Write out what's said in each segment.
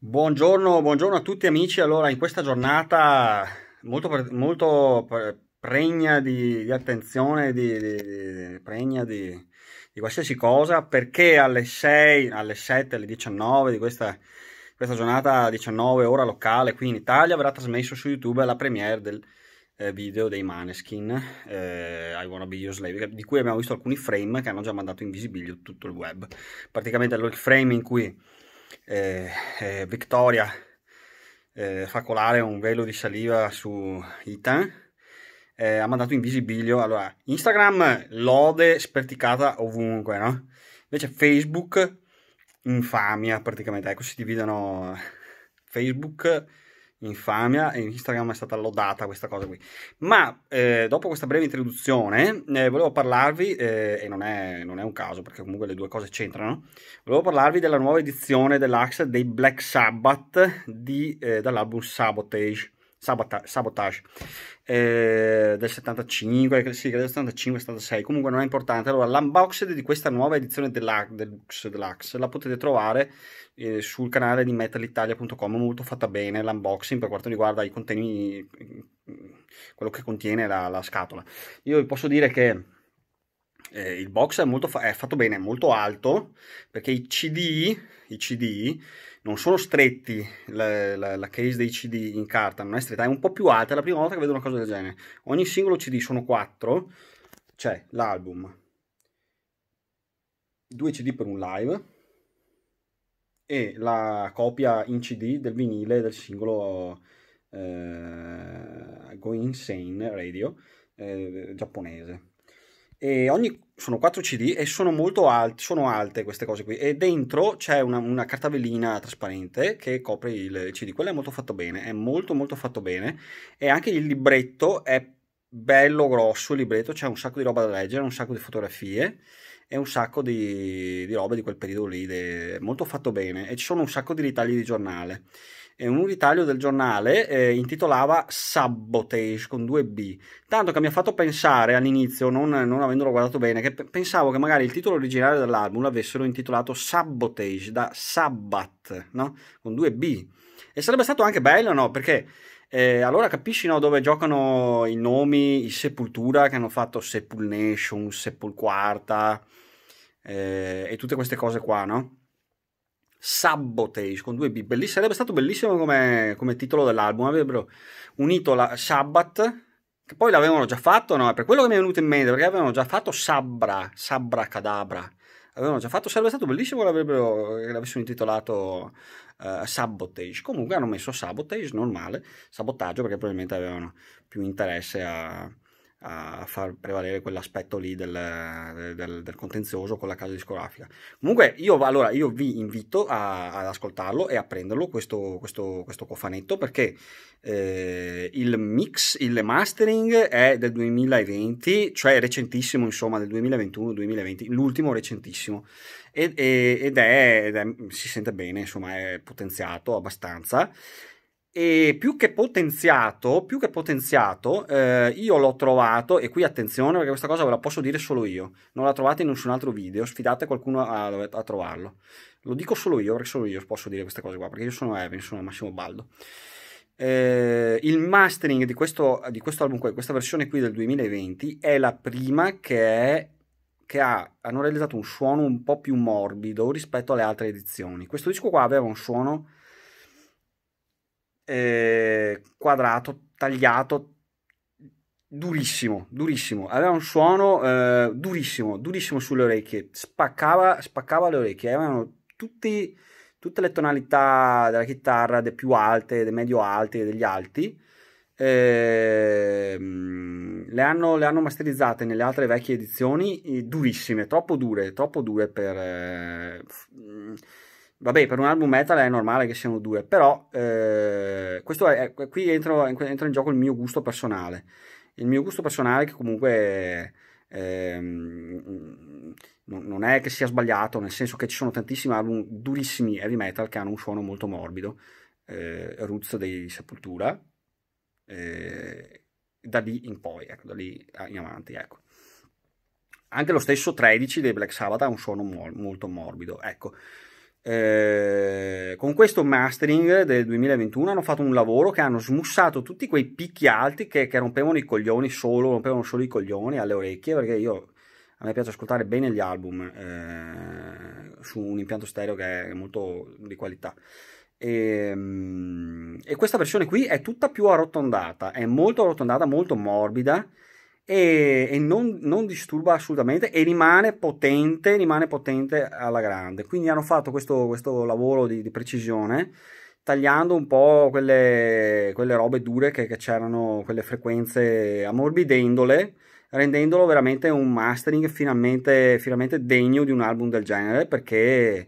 Buongiorno, buongiorno, a tutti amici, allora in questa giornata molto, molto pregna di, di attenzione, di, di, pregna di, qualsiasi cosa, perché alle 6, alle 7, alle 19 di questa, questa giornata 19 ora locale qui in Italia verrà trasmesso su YouTube la premiere del eh, video dei Maneskin eh, I Wanna Be Your Slave, di cui abbiamo visto alcuni frame che hanno già mandato in visibilio tutto il web, praticamente il frame in cui eh, eh, Victoria eh, fa colare un velo di saliva su Ethan eh, ha mandato in visibilio allora Instagram lode sperticata ovunque no? invece Facebook infamia praticamente ecco si dividono eh, Facebook infamia e Instagram è stata lodata questa cosa qui. Ma eh, dopo questa breve introduzione eh, volevo parlarvi, eh, e non è, non è, un caso perché comunque le due cose c'entrano, volevo parlarvi della nuova edizione dell'Axe dei Black Sabbath di, eh, dall'album Sabotage sabotage eh, del 75, sì, del 75, 76, comunque non è importante. Allora, l'unboxed di questa nuova edizione dell'Axe Deluxe la potete trovare eh, sul canale di metalitalia.com, molto fatta bene l'unboxing per quanto riguarda i contenuti, quello che contiene la, la scatola. Io vi posso dire che eh, il box è, molto fa- è fatto bene, è molto alto, perché i CD, i CD non sono stretti la, la, la, case dei CD in carta, non è stretta, è un po' più alta, è la prima volta che vedo una cosa del genere. Ogni singolo CD sono 4, c'è l'album, due CD per un live e la copia in CD del vinile del singolo eh, Going Insane Radio eh, giapponese e ogni, sono 4 CD e sono molto alti, sono alte queste cose qui e dentro c'è una, una cartavellina trasparente che copre il CD, quello è molto fatto bene, è molto molto fatto bene e anche il libretto è bello grosso, il libretto c'è un sacco di roba da leggere, un sacco di fotografie e un sacco di, di robe di quel periodo lì, de, molto fatto bene e ci sono un sacco di ritagli di giornale e un ritaglio del giornale eh, intitolava Sabotage con due B, tanto che mi ha fatto pensare all'inizio, non, non avendolo guardato bene, che pensavo che magari il titolo originale dell'album l'avessero intitolato Sabotage da Sabbat, no? con due B. E sarebbe stato anche bello, no? Perché eh, allora capisci no, dove giocano i nomi, i Sepultura che hanno fatto Sepul Nation, Sepul Quarta eh, e tutte queste cose qua, no? Sabotage con due B, Belliss- sarebbe stato bellissimo come, come, titolo dell'album, avrebbero eh, unito la Sabbath, che poi l'avevano già fatto, no? per quello che mi è venuto in mente, perché avevano già fatto Sabra, Sabra Cadabra, avevano già fatto, sarebbe stato bellissimo che, che l'avessero intitolato uh, Sabotage, comunque hanno messo Sabotage, normale, sabotaggio, perché probabilmente avevano più interesse a a far prevalere quell'aspetto lì del, del, del, contenzioso con la casa discografica. Comunque, io, allora, io vi invito a, ad ascoltarlo e a prenderlo questo, questo, questo cofanetto perché eh, il mix, il mastering è del 2020, cioè recentissimo, insomma, del 2021-2020, l'ultimo recentissimo. Ed, ed, è, ed è, si sente bene, insomma, è potenziato abbastanza. E più che potenziato, più che potenziato eh, io l'ho trovato, e qui attenzione perché questa cosa ve la posso dire solo io, non la trovate in nessun altro video, sfidate qualcuno a, a trovarlo. Lo dico solo io, perché solo io posso dire queste cose qua, perché io sono Evan, sono Massimo Baldo. Eh, il mastering di questo, di questo album qua, questa versione qui del 2020, è la prima che, è, che ha, hanno realizzato un suono un po' più morbido rispetto alle altre edizioni. Questo disco qua aveva un suono eh, quadrato, tagliato, durissimo, durissimo. Aveva un suono eh, durissimo, durissimo sulle orecchie, spaccava, spaccava le orecchie, avevano tutti, tutte le tonalità della chitarra, le più alte, le medio alte, e degli alti. Eh, le, hanno, le, hanno, masterizzate nelle altre vecchie edizioni eh, durissime, troppo dure, troppo dure per... Eh, mm, Vabbè, per un album metal è normale che siano due, però eh, è, qui entro, entra in gioco il mio gusto personale. Il mio gusto personale che comunque eh, non è che sia sbagliato, nel senso che ci sono tantissimi album durissimi heavy metal che hanno un suono molto morbido. Eh, Roots di Sepultura, eh, da lì in poi, ecco, da lì in avanti, ecco. Anche lo stesso 13 dei Black Sabbath ha un suono mo- molto morbido, ecco. Eh, con questo mastering del 2021 hanno fatto un lavoro che hanno smussato tutti quei picchi alti che, che rompevano i coglioni solo, rompevano solo i coglioni alle orecchie perché io a me piace ascoltare bene gli album eh, su un impianto stereo che è molto di qualità. E, ehm, e, questa versione qui è tutta più arrotondata, è molto arrotondata, molto morbida e, e non, non, disturba assolutamente e rimane potente, rimane potente alla grande. Quindi hanno fatto questo, questo lavoro di, di, precisione tagliando un po' quelle, quelle robe dure che, che c'erano, quelle frequenze, ammorbidendole rendendolo veramente un mastering finalmente, finalmente, degno di un album del genere perché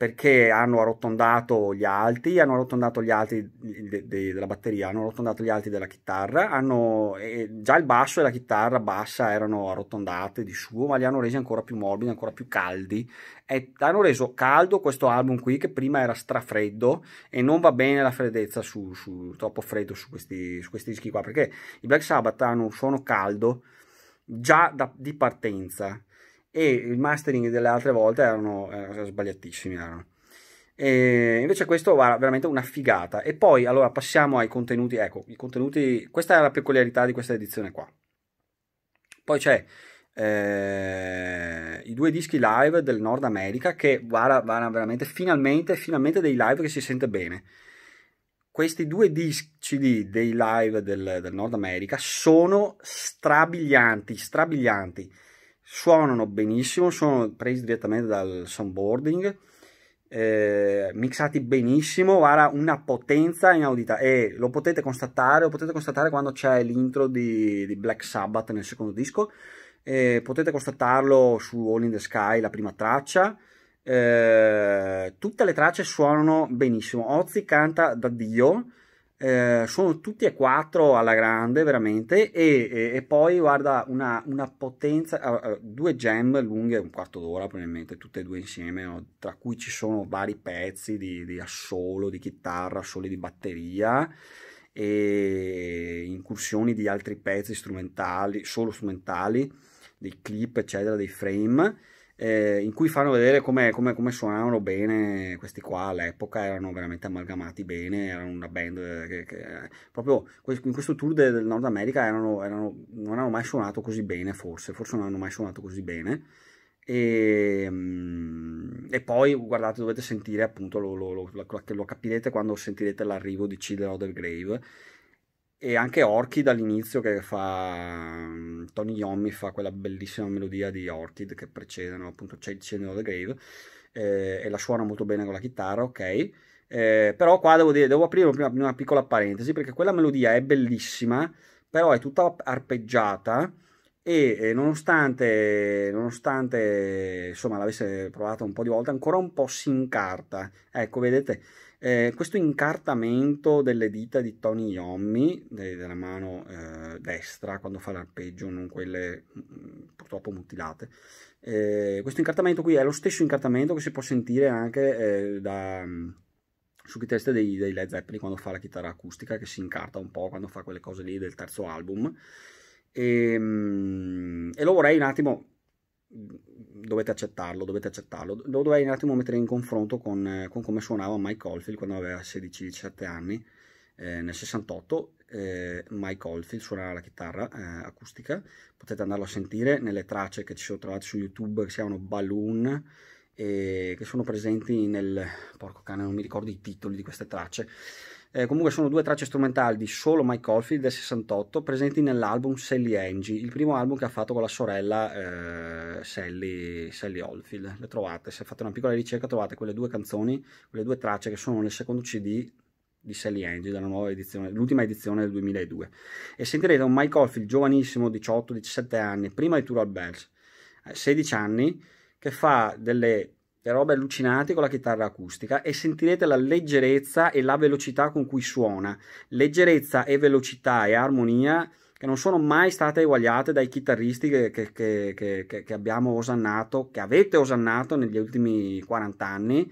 perché hanno arrotondato gli alti, hanno arrotondato gli alti de- de- della batteria, hanno arrotondato gli alti della chitarra, hanno, eh, già il basso e la chitarra bassa erano arrotondate di suo, ma li hanno resi ancora più morbidi, ancora più caldi e hanno reso caldo questo album qui che prima era strafreddo e non va bene la freddezza su, su, troppo freddo su questi, su questi dischi qua, perché i Black Sabbath hanno un suono caldo già da, di partenza e il mastering delle altre volte erano, erano sbagliatissimi. Erano. E invece questo va veramente una figata. E poi allora passiamo ai contenuti. Ecco, i contenuti. Questa è la peculiarità di questa edizione qua. Poi c'è eh, i due dischi live del Nord America che vanno veramente finalmente, finalmente dei live che si sente bene. Questi due dischi CD dei live del, del Nord America sono strabilianti, strabilianti suonano benissimo, sono presi direttamente dal soundboarding, eh, mixati benissimo, guarda una potenza inaudita e lo potete constatare, lo potete constatare quando c'è l'intro di, di, Black Sabbath nel secondo disco, eh, potete constatarlo su All in the Sky, la prima traccia, eh, tutte le tracce suonano benissimo, Ozzy canta da Dio, eh, sono tutti e quattro alla grande veramente e, e, e poi guarda una, una potenza uh, uh, due gem lunghe un quarto d'ora probabilmente tutte e due insieme no? tra cui ci sono vari pezzi di, di assolo di chitarra assoli di batteria e incursioni di altri pezzi strumentali solo strumentali dei clip eccetera dei frame eh, in cui fanno vedere come, come, come, suonavano bene questi qua all'epoca, erano veramente amalgamati bene, erano una band che, che proprio in questo tour del Nord America erano, erano, non hanno mai suonato così bene forse, forse non hanno mai suonato così bene. E, ehm, e, poi guardate dovete sentire appunto lo, lo, lo, lo capirete quando sentirete l'arrivo di Cider Cid Grave e anche Orchid all'inizio che fa mm, Tony Yomi fa quella bellissima melodia di Orchid che precedono appunto c'è Chasing of the Grave eh, e la suona molto bene con la chitarra ok eh, però qua devo, dire, devo aprire una, una, piccola parentesi perché quella melodia è bellissima però è tutta arpeggiata e nonostante, nonostante insomma l'avesse provata un po' di volte ancora un po' si incarta ecco vedete eh, questo incartamento delle dita di Tony Iommi, de- della mano eh, destra, quando fa l'arpeggio, non quelle mh, mm, purtroppo mutilate, eh, questo incartamento qui è lo stesso incartamento che si può sentire anche eh, da, mm, su chitarrista dei, dei Led Zeppelin quando fa la chitarra acustica, che si incarta un po' quando fa quelle cose lì del terzo album. E, ehm, mh, e lo vorrei un attimo Mm, dovete accettarlo, dovete accettarlo. Lo dovrei un attimo mettere in confronto con, eh, con come suonava Mike Oldfield quando aveva 16-17 anni, eh, nel 68. Eh, Mike Oldfield suonava la chitarra eh, acustica, potete andarlo a sentire nelle tracce che ci sono trovate su YouTube che si chiamano Balloon e che sono presenti nel... porco cane non mi ricordo i titoli di queste tracce eh, comunque sono due tracce strumentali di solo Mike Oldfield del 68 presenti nell'album Sally Angie, il primo album che ha fatto con la sorella eh, Sally, Sally Oldfield. Le trovate, se fate una piccola ricerca trovate quelle due canzoni, quelle due tracce che sono nel secondo CD di Sally Angie, della nuova edizione, l'ultima edizione del 2002. E sentirete un Mike Oldfield giovanissimo, 18-17 anni, prima di Tour of Bells, 16 eh, anni, che fa delle delle robe allucinanti con la chitarra acustica e sentirete la leggerezza e la velocità con cui suona. Leggerezza e velocità e armonia che non sono mai state eguagliate dai chitarristi che, che, che, che abbiamo osannato, che avete osannato negli ultimi 40 anni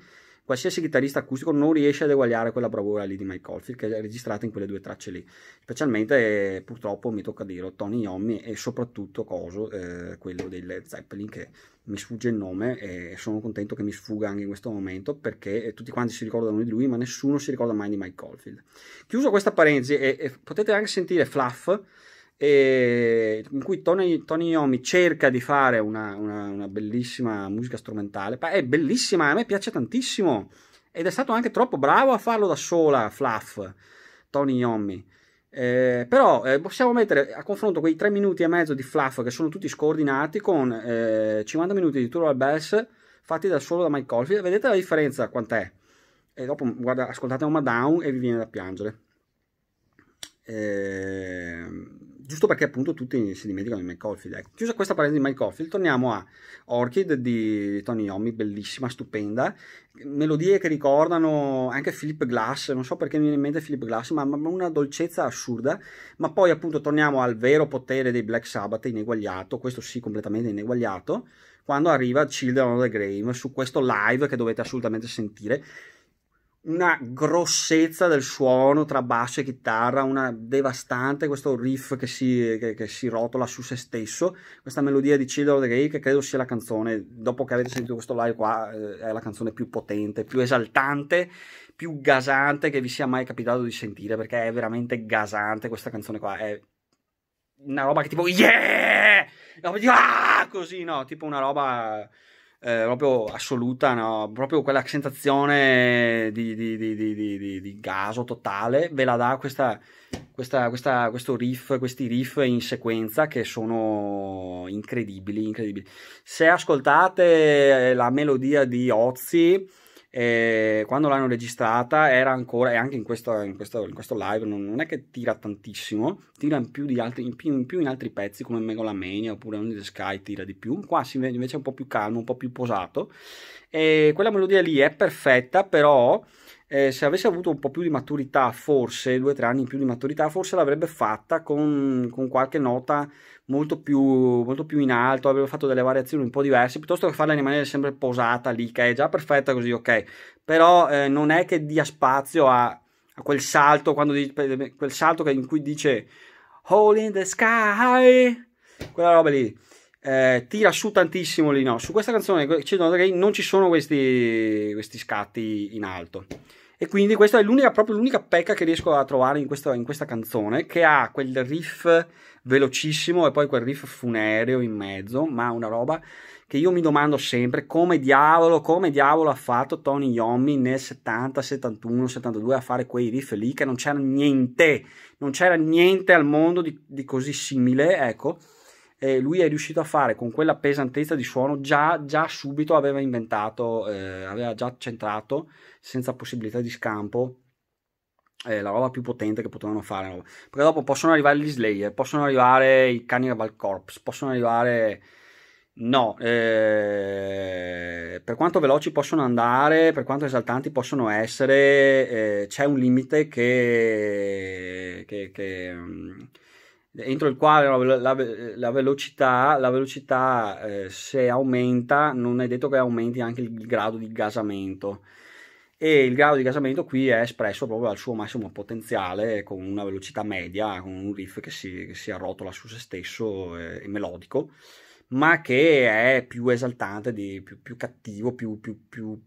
qualsiasi chitarrista acustico non riesce ad eguagliare quella bravura lì di Mike Oldfield che è registrata in quelle due tracce lì specialmente eh, purtroppo mi tocca dire Tony Yomi e soprattutto Coso eh, quello del Zeppelin che mi sfugge il nome e sono contento che mi sfuga anche in questo momento perché eh, tutti quanti si ricordano di lui ma nessuno si ricorda mai di Mike Oldfield chiuso questa parentesi e, e potete anche sentire Fluff e in cui Tony, Tony Iommi cerca di fare una, una, una, bellissima musica strumentale. Ma È bellissima, a me piace tantissimo ed è stato anche troppo bravo a farlo da sola, Fluff, Tony Iommi. Eh, però eh, possiamo mettere a confronto quei tre minuti e mezzo di Fluff che sono tutti scordinati con eh, 50 minuti di Tural Bass fatti da solo da Mike Colfield. vedete la differenza quant'è e dopo guarda, ascoltate Oma Down e vi viene da piangere eh, giusto perché appunto tutti si dimenticano di Mike Oldfield. Ecco. Chiusa questa parentesi di Mike Oldfield, torniamo a Orchid di Tony Hommi, bellissima, stupenda, melodie che ricordano anche Philip Glass, non so perché mi viene in mente Philip Glass, ma, ma una dolcezza assurda, ma poi appunto torniamo al vero potere dei Black Sabbath, ineguagliato, questo sì completamente ineguagliato, quando arriva Children of the Grave su questo live che dovete assolutamente sentire una grossezza del suono tra basso e chitarra, una devastante, questo riff che si, che, che si rotola su se stesso, questa melodia di Child of the Gay che credo sia la canzone, dopo che avete sentito questo live qua, eh, è la canzone più potente, più esaltante, più gasante che vi sia mai capitato di sentire, perché è veramente gasante questa canzone qua, è una roba che tipo yeah! Roba di, ah! Così, no, tipo una roba eh, proprio assoluta, no? proprio quella sensazione di, di, di, di, gaso totale, ve la dà questa, questa, questa, questo riff, questi riff in sequenza che sono incredibili, incredibili. Se ascoltate eh, la melodia di Ozzy, e eh, quando l'hanno registrata era ancora, e anche in questo, in questo, in questo live non, non, è che tira tantissimo, tira in più, altri, in più, in più altri pezzi come Megalomania oppure Only the Sky tira di più, qua si vede invece un po' più calmo, un po' più posato. E quella melodia lì è perfetta, però eh, se avesse avuto un po' più di maturità, forse due o tre anni in più di maturità, forse l'avrebbe fatta con, con qualche nota molto più, molto più, in alto, avrebbe fatto delle variazioni un po' diverse, piuttosto che farla rimanere sempre posata lì, che è già perfetta così, ok. Però eh, non è che dia spazio a, a quel salto, quando, quel salto in cui dice Hole in the sky, quella roba lì. Eh, tira su tantissimo lì no su questa canzone non ci sono questi, questi scatti in alto e quindi questa è l'unica, proprio l'unica pecca che riesco a trovare in questa, in questa canzone, che ha quel riff velocissimo e poi quel riff funereo in mezzo, ma una roba che io mi domando sempre come diavolo, come diavolo ha fatto Tony Yomi nel 70, 71, 72 a fare quei riff lì che non c'era niente, non c'era niente al mondo di, di così simile, ecco eh, lui è riuscito a fare con quella pesantezza di suono già, già subito aveva inventato, eh, aveva già centrato senza possibilità di scampo eh, la roba più potente che potevano fare. Perché dopo possono arrivare gli Slayer, possono arrivare i Cannibal Corpse, possono arrivare... No, eh, per quanto veloci possono andare, per quanto esaltanti possono essere, eh, c'è un limite che, che, che mm, entro il quale la, la, la velocità, la velocità eh, se aumenta non è detto che aumenti anche il, il grado di gasamento e il grado di gasamento qui è espresso proprio al suo massimo potenziale con una velocità media, con un riff che si, che si arrotola su se stesso e, eh, e melodico ma che è più esaltante, di, più, più cattivo, più, più, più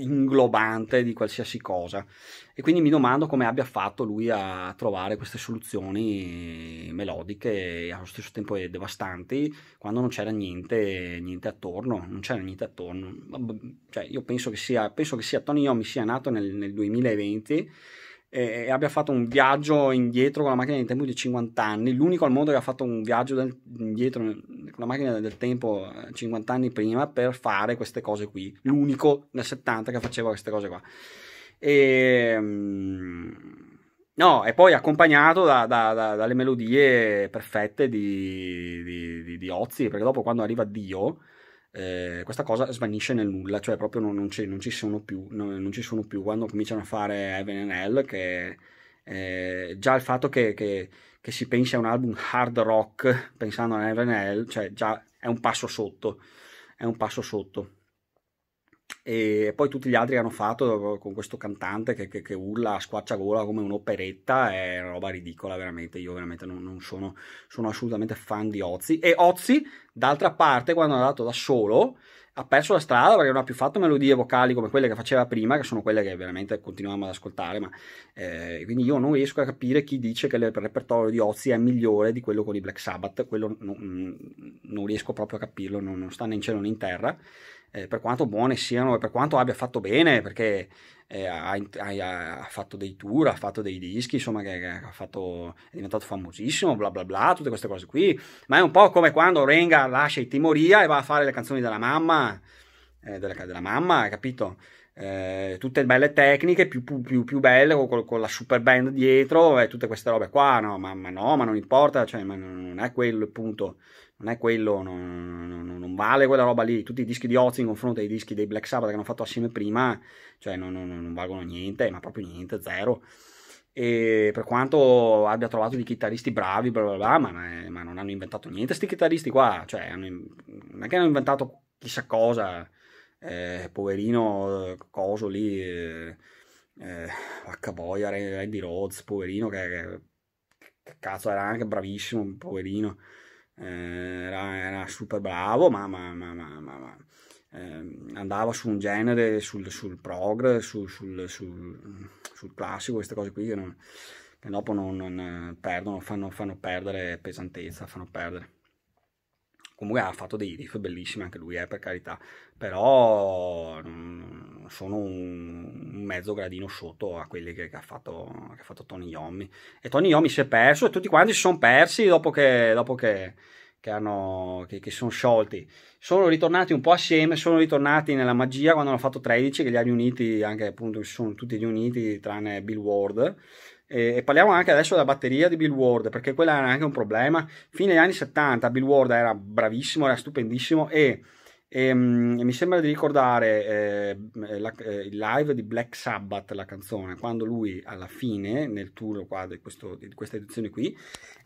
inglobante di qualsiasi cosa e quindi mi domando come abbia fatto lui a trovare queste soluzioni melodiche e allo stesso tempo devastanti quando non c'era niente, niente attorno non c'era niente attorno cioè, io penso che sia, penso che sia Tony Yomi sia nato nel, nel 2020 e abbia fatto un viaggio indietro con la macchina del tempo di 50 anni, l'unico al mondo che ha fatto un viaggio del, indietro con la macchina del tempo 50 eh, anni prima per fare queste cose qui, l'unico nel 70 che faceva queste cose qua. E, ehm, no, e poi accompagnato da, da, da, dalle melodie perfette di, di, di, di Ozzy, perché dopo quando arriva Dio eh, questa cosa svanisce nel nulla, cioè proprio non, non, ci, non ci, sono più, non, non, ci sono più quando cominciano a fare Heaven and Hell, che eh, già il fatto che, che, che, si pensi a un album hard rock pensando a Heaven and Hell, cioè già è un passo sotto, è un passo sotto e poi tutti gli altri hanno fatto con questo cantante che, che, che urla a squacciagola come un'operetta è una roba ridicola veramente io veramente non, non sono, sono, assolutamente fan di Ozzy e Ozzy d'altra parte quando è andato da solo ha perso la strada perché non ha più fatto melodie vocali come quelle che faceva prima che sono quelle che veramente continuiamo ad ascoltare ma eh, quindi io non riesco a capire chi dice che il repertorio di Ozzy è migliore di quello con i Black Sabbath quello non, mm, non riesco proprio a capirlo non, non sta né in cielo né in terra eh, per quanto buone siano e per quanto abbia fatto bene, perché eh, ha, ha, ha, fatto dei tour, ha fatto dei dischi, insomma, che, che fatto, è diventato famosissimo, bla bla bla, tutte queste cose qui. Ma è un po' come quando Renga lascia i Timoria e va a fare le canzoni della mamma, eh, della, della mamma, capito? Eh, tutte belle tecniche, più, più, più belle, con, con, la super band dietro e tutte queste robe qua, no? Ma, ma no, ma non importa, cioè, ma non è quello il punto non è quello, non, non, non, vale quella roba lì. Tutti i dischi di Ozzy in confronto ai dischi dei Black Sabbath che hanno fatto assieme prima, cioè non, non, valgono niente, ma proprio niente, zero. E per quanto abbia trovato dei chitarristi bravi, bla bla bla, ma, eh, ma non hanno inventato niente. Sti chitarristi qua, cioè, hanno, non è che hanno inventato chissà cosa, eh, poverino eh, coso lì, eh, eh, h Randy Rhodes, poverino che, che, che cazzo era anche bravissimo, poverino. Eh, era, era, super bravo, ma, ma, ma, ma eh, andava su un genere, sul, sul prog, sul, sul, sul, classico, queste cose qui che, non, che dopo non, non eh, perdono, fanno, fanno, perdere pesantezza, fanno perdere. Comunque ha fatto dei riff bellissimi anche lui, eh, per carità, però non, sono un, un, mezzo gradino sotto a quelli che, che, ha, fatto, che ha, fatto, Tony Yomi. E Tony Yomi si è perso e tutti quanti si sono persi dopo che, dopo che che, hanno, che, che, sono sciolti. Sono ritornati un po' assieme, sono ritornati nella magia quando hanno fatto 13, che li ha riuniti, anche appunto si sono tutti riuniti tranne Bill Ward. E, e, parliamo anche adesso della batteria di Bill Ward, perché quella era anche un problema. Fine degli anni 70 Bill Ward era bravissimo, era stupendissimo e e, um, mi sembra di ricordare eh, la, eh, il live di Black Sabbath, la canzone, quando lui alla fine, nel tour qua di, questo, di questa edizione qui,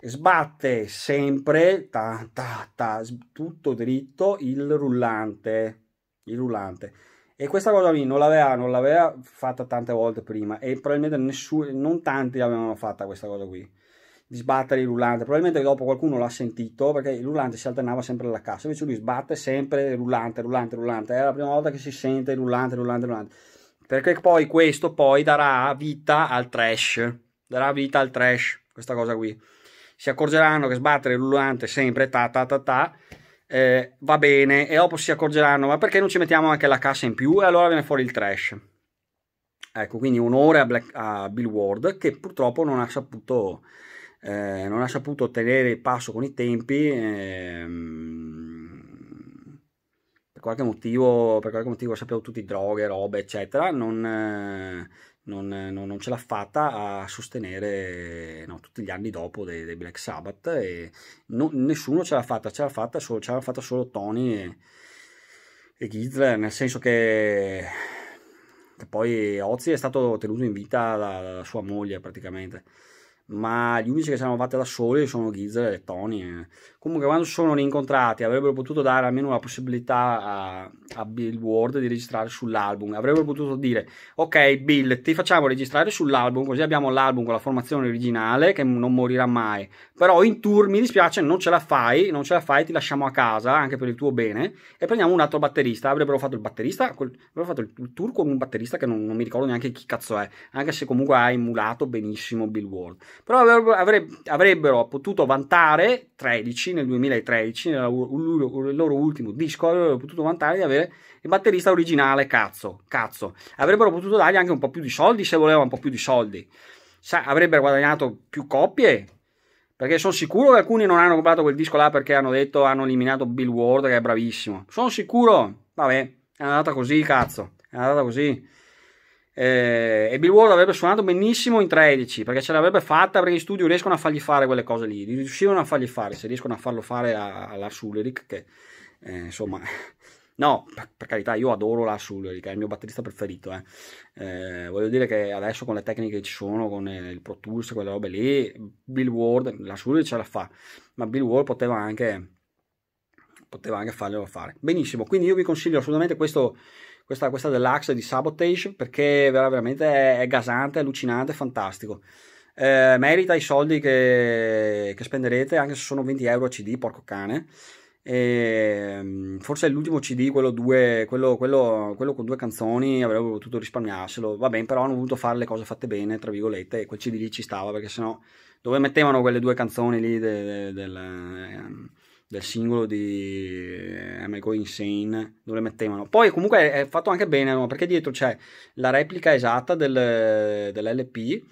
sbatte sempre, ta, ta, ta, tutto dritto, il rullante. Il rullante. E questa cosa lì non l'aveva, non l'aveva fatta tante volte prima e probabilmente nessuno, non tanti l'avevano fatta questa cosa qui di sbattere il rullante. Probabilmente dopo qualcuno l'ha sentito perché il rullante si alternava sempre alla cassa, invece lui sbatte sempre rullante, rullante, rullante. È la prima volta che si sente rullante, rullante, rullante. Perché poi questo poi darà vita al trash, darà vita al trash, questa cosa qui. Si accorgeranno che sbattere il rullante sempre ta ta ta ta eh, va bene e dopo si accorgeranno ma perché non ci mettiamo anche la cassa in più e allora viene fuori il trash. Ecco, quindi onore a, Black, a Bill Ward che purtroppo non ha saputo eh, non ha saputo tenere il passo con i tempi. Ehm, per qualche motivo, per qualche motivo sappiamo tutti droghe, robe, eccetera, non, eh, non, eh, non, non, ce l'ha fatta a sostenere no, tutti gli anni dopo dei, dei Black Sabbath e no, nessuno ce l'ha fatta, ce l'ha fatta solo, ce l'ha fatta solo Tony e, e Gizler, nel senso che, poi Ozzy è stato tenuto in vita dalla da sua moglie praticamente ma gli unici che si erano fatti da soli sono Ghizer e Tony. Eh. Comunque, quando sono rincontrati, avrebbero potuto dare almeno la possibilità a, a Ward di registrare sull'album. Avrebbero potuto dire: Ok, Bill, ti facciamo registrare sull'album, così abbiamo l'album con la formazione originale che non morirà mai. Però in tour mi dispiace, non ce la fai, non ce la fai, ti lasciamo a casa anche per il tuo bene. E prendiamo un altro batterista. Avrebbero fatto il batterista, col, avrebbero fatto il tour con un batterista che non, non, mi ricordo neanche chi cazzo è, anche se comunque ha emulato benissimo Bill Ward. Però avrebbero, avrebbero potuto vantare 13 nel 2013, nel loro ultimo disco, avrebbero potuto vantare di avere il batterista originale, cazzo, cazzo. Avrebbero potuto dargli anche un po' più di soldi se voleva un po' più di soldi. Sa, avrebbero guadagnato più coppie, perché sono sicuro che alcuni non hanno comprato quel disco là perché hanno detto, hanno eliminato Bill Ward che è bravissimo. Sono sicuro, vabbè, è andata così, cazzo, è andata così. Eh, e Bill Ward avrebbe suonato benissimo in 13 perché ce l'avrebbe fatta perché in studio riescono a fargli fare quelle cose lì, riuscivano a fargli fare, se riescono a farlo fare alla Suleric che eh, insomma no, per, per, carità io adoro la Suleric, è il mio batterista preferito eh. Eh, voglio dire che adesso con le tecniche che ci sono, con eh, il Pro Tools quelle robe lì, Bill Ward la Suleric ce la fa, ma Bill Ward poteva anche poteva anche farglielo fare benissimo, quindi io vi consiglio assolutamente questo questa, questa deluxe di Sabotage perché veramente è, è gasante, allucinante, fantastico. Eh, merita i soldi che, che, spenderete anche se sono 20 euro a CD, porco cane. E, ehm, forse è l'ultimo CD, quello, due, quello, quello, quello con due canzoni, avrebbero potuto risparmiarselo. Va bene, però hanno voluto fare le cose fatte bene, tra virgolette, e quel CD lì ci stava perché sennò dove mettevano quelle due canzoni lì del... del, ehm, del del singolo di eh, Amigo Insane dove mettevano poi comunque è fatto anche bene no? perché dietro c'è la replica esatta del, dell'LP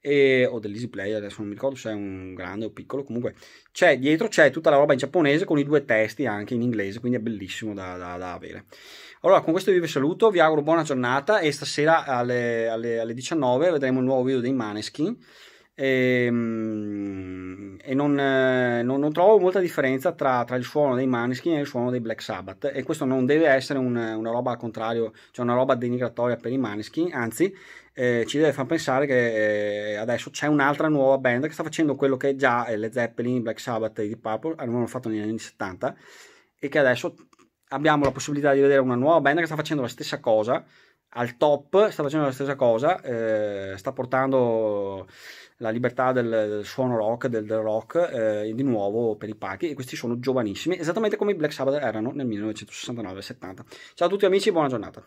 e, o dell'Easy Player adesso non mi ricordo se è un grande o piccolo comunque c'è dietro c'è tutta la roba in giapponese con i due testi anche in inglese quindi è bellissimo da, da, da avere allora con questo vi saluto vi auguro buona giornata e stasera alle, alle, alle 19 vedremo il nuovo video dei Maneskin e, ehm, e non, eh, non, non, trovo molta differenza tra, tra, il suono dei Maneskin e il suono dei Black Sabbath e questo non deve essere un, una roba al contrario, cioè una roba denigratoria per i Maneskin, anzi eh, ci deve far pensare che eh, adesso c'è un'altra nuova band che sta facendo quello che già eh, le Zeppelin, Black Sabbath e Deep Purple avevano fatto negli anni 70 e che adesso abbiamo la possibilità di vedere una nuova band che sta facendo la stessa cosa al top sta facendo la stessa cosa, eh, sta portando la libertà del, del suono rock, del, del rock eh, di nuovo per i palchi e questi sono giovanissimi, esattamente come i Black Sabbath erano nel 1969-70. Ciao a tutti amici, buona giornata.